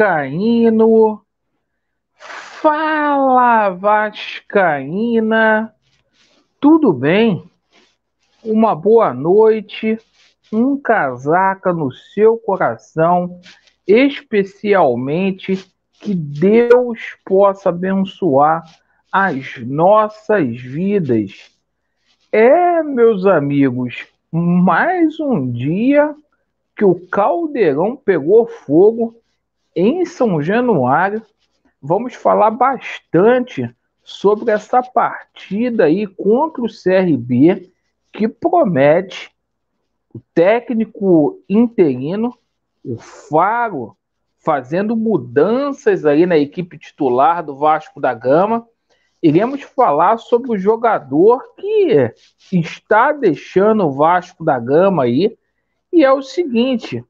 Vascaíno, fala Vascaína, tudo bem? Uma boa noite, um casaca no seu coração, especialmente que Deus possa abençoar as nossas vidas. É, meus amigos, mais um dia que o caldeirão pegou fogo em São Januário. Vamos falar bastante sobre essa partida aí contra o CRB que promete o técnico interino, o Faro, fazendo mudanças aí na equipe titular do Vasco da Gama. Iremos falar sobre o jogador que está deixando o Vasco da Gama aí. E é o seguinte: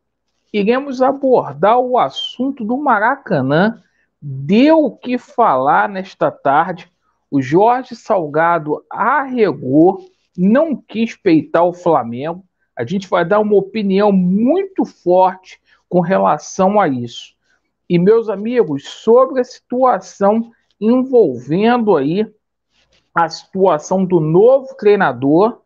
iremos abordar o assunto do Maracanã. Deu o que falar nesta tarde. O Jorge Salgado arregou, não quis peitar o Flamengo. A gente vai dar uma opinião muito forte com relação a isso. E, meus amigos, sobre a situação envolvendo aí a situação do novo treinador,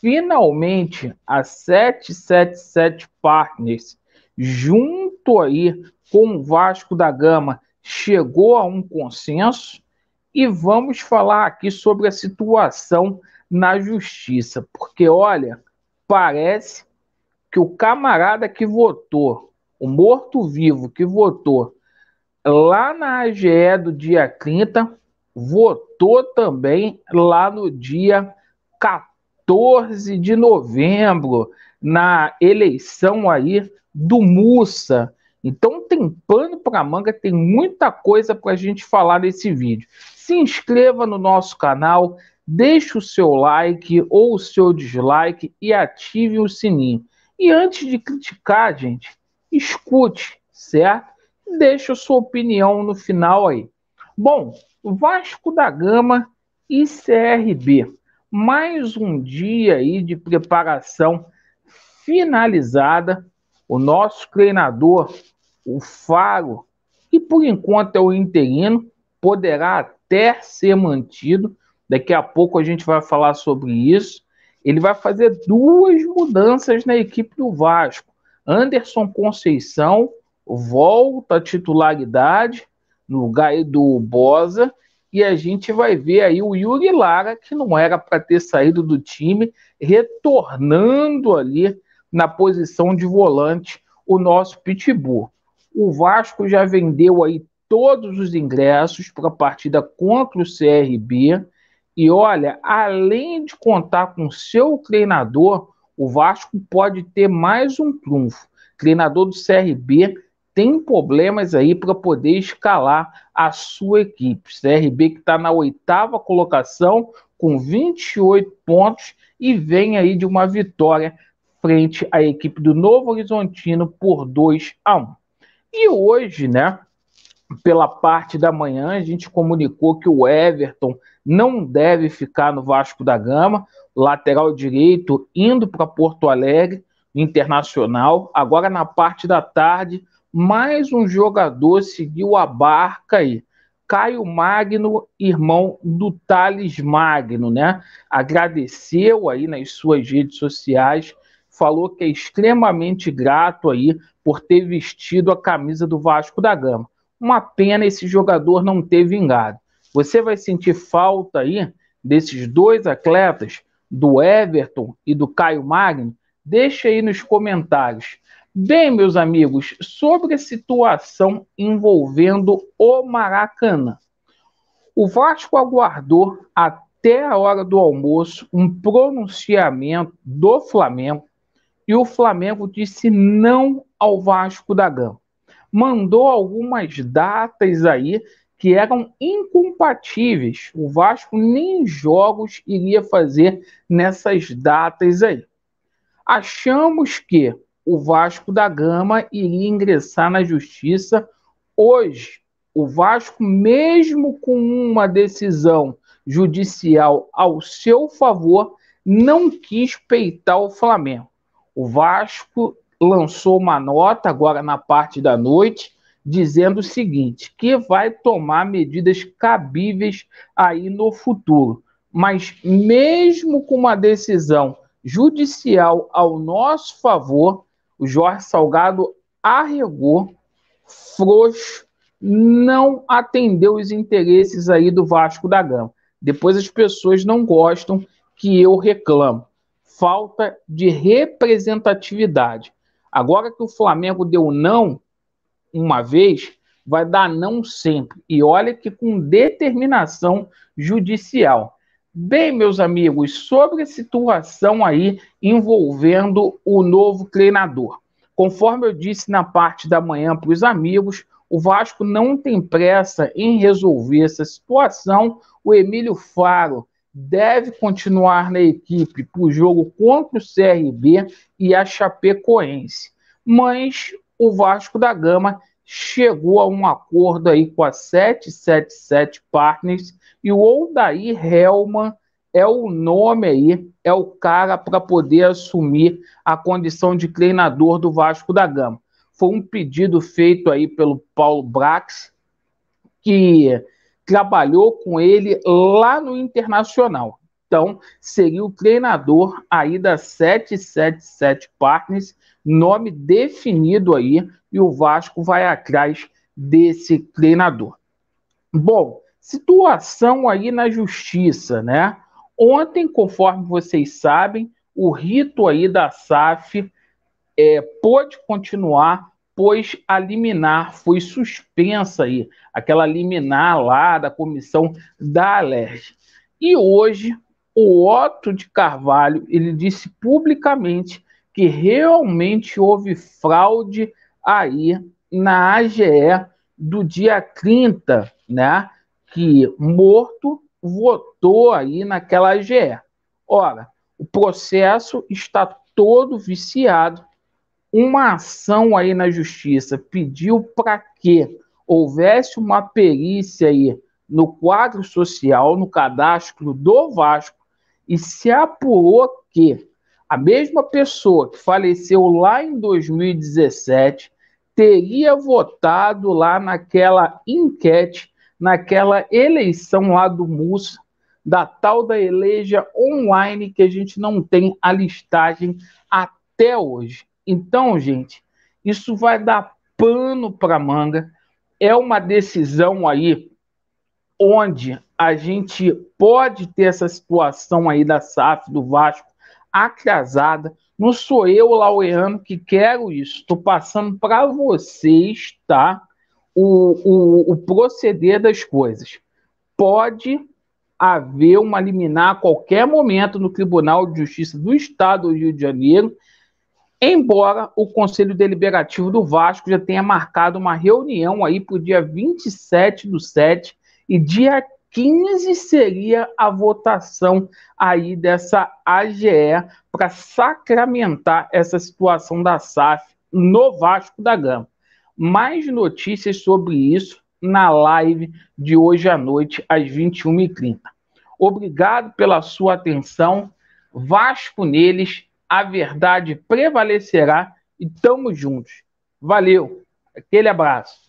finalmente a 777 Partners junto aí com o Vasco da Gama, chegou a um consenso e vamos falar aqui sobre a situação na justiça, porque olha, parece que o camarada que votou, o morto-vivo que votou lá na AGE do dia 30, votou também lá no dia 14 de novembro, na eleição aí do Mussa. Então tem pano para manga, tem muita coisa para a gente falar nesse vídeo. Se inscreva no nosso canal, deixe o seu like ou o seu dislike e ative o sininho. E antes de criticar, gente, escute, certo? Deixe a sua opinião no final aí. Bom, Vasco da Gama e CRB. Mais um dia aí de preparação finalizada o nosso treinador, o Faro, que por enquanto é o interino, poderá até ser mantido. Daqui a pouco a gente vai falar sobre isso. Ele vai fazer duas mudanças na equipe do Vasco. Anderson Conceição volta à titularidade no lugar do Bosa e a gente vai ver aí o Yuri Lara, que não era para ter saído do time, retornando ali na posição de volante o nosso Pitbull. O Vasco já vendeu aí todos os ingressos para a partida contra o CRB. E olha, além de contar com seu treinador, o Vasco pode ter mais um trunfo. treinador do CRB tem problemas aí para poder escalar a sua equipe. CRB que está na oitava colocação com 28 pontos e vem aí de uma vitória frente à equipe do Novo Horizontino por 2 a 1. E hoje, né, pela parte da manhã, a gente comunicou que o Everton não deve ficar no Vasco da Gama, lateral direito, indo para Porto Alegre, internacional. Agora, na parte da tarde, mais um jogador seguiu a barca aí. Caio Magno, irmão do Thales Magno, né? Agradeceu aí nas suas redes sociais falou que é extremamente grato aí por ter vestido a camisa do Vasco da Gama. Uma pena esse jogador não ter vingado. Você vai sentir falta aí desses dois atletas, do Everton e do Caio Magno? Deixa aí nos comentários. Bem, meus amigos, sobre a situação envolvendo o Maracanã. O Vasco aguardou até a hora do almoço um pronunciamento do Flamengo e o Flamengo disse não ao Vasco da Gama. Mandou algumas datas aí que eram incompatíveis. O Vasco nem jogos iria fazer nessas datas aí. Achamos que o Vasco da Gama iria ingressar na justiça hoje. O Vasco, mesmo com uma decisão judicial ao seu favor, não quis peitar o Flamengo. O Vasco lançou uma nota agora na parte da noite dizendo o seguinte, que vai tomar medidas cabíveis aí no futuro. Mas mesmo com uma decisão judicial ao nosso favor, o Jorge Salgado arregou, frouxo, não atendeu os interesses aí do Vasco da Gama. Depois as pessoas não gostam que eu reclamo falta de representatividade. Agora que o Flamengo deu não uma vez, vai dar não sempre. E olha que com determinação judicial. Bem, meus amigos, sobre a situação aí envolvendo o novo treinador. Conforme eu disse na parte da manhã para os amigos, o Vasco não tem pressa em resolver essa situação. O Emílio Faro deve continuar na equipe para o jogo contra o CRB e a Chapecoense. Mas o Vasco da Gama chegou a um acordo aí com a 777 Partners e o Oldair Helman é o nome aí, é o cara para poder assumir a condição de treinador do Vasco da Gama. Foi um pedido feito aí pelo Paulo Brax, que trabalhou com ele lá no Internacional. Então, seria o treinador aí da 777 Partners, nome definido aí, e o Vasco vai atrás desse treinador. Bom, situação aí na justiça, né? Ontem, conforme vocês sabem, o rito aí da SAF é, pôde continuar pois a liminar foi suspensa aí, aquela liminar lá da comissão da Alerj. E hoje o Otto de Carvalho, ele disse publicamente que realmente houve fraude aí na AGE do dia 30, né? Que morto votou aí naquela AGE. Ora, o processo está todo viciado uma ação aí na justiça pediu para que houvesse uma perícia aí no quadro social, no cadastro do Vasco, e se apurou que a mesma pessoa que faleceu lá em 2017 teria votado lá naquela enquete, naquela eleição lá do Mussa, da tal da eleja online que a gente não tem a listagem até hoje. Então, gente, isso vai dar pano para manga. É uma decisão aí onde a gente pode ter essa situação aí da SAF, do Vasco, atrasada. Não sou eu, Laureano, que quero isso. Estou passando para vocês, tá? O, o, o proceder das coisas. Pode haver uma liminar a qualquer momento no Tribunal de Justiça do Estado do Rio de Janeiro Embora o Conselho Deliberativo do Vasco já tenha marcado uma reunião aí para o dia 27 do 7 e dia 15 seria a votação aí dessa AGE para sacramentar essa situação da SAF no Vasco da Gama. Mais notícias sobre isso na live de hoje à noite, às 21h30. Obrigado pela sua atenção. Vasco neles a verdade prevalecerá e estamos juntos. Valeu, aquele abraço.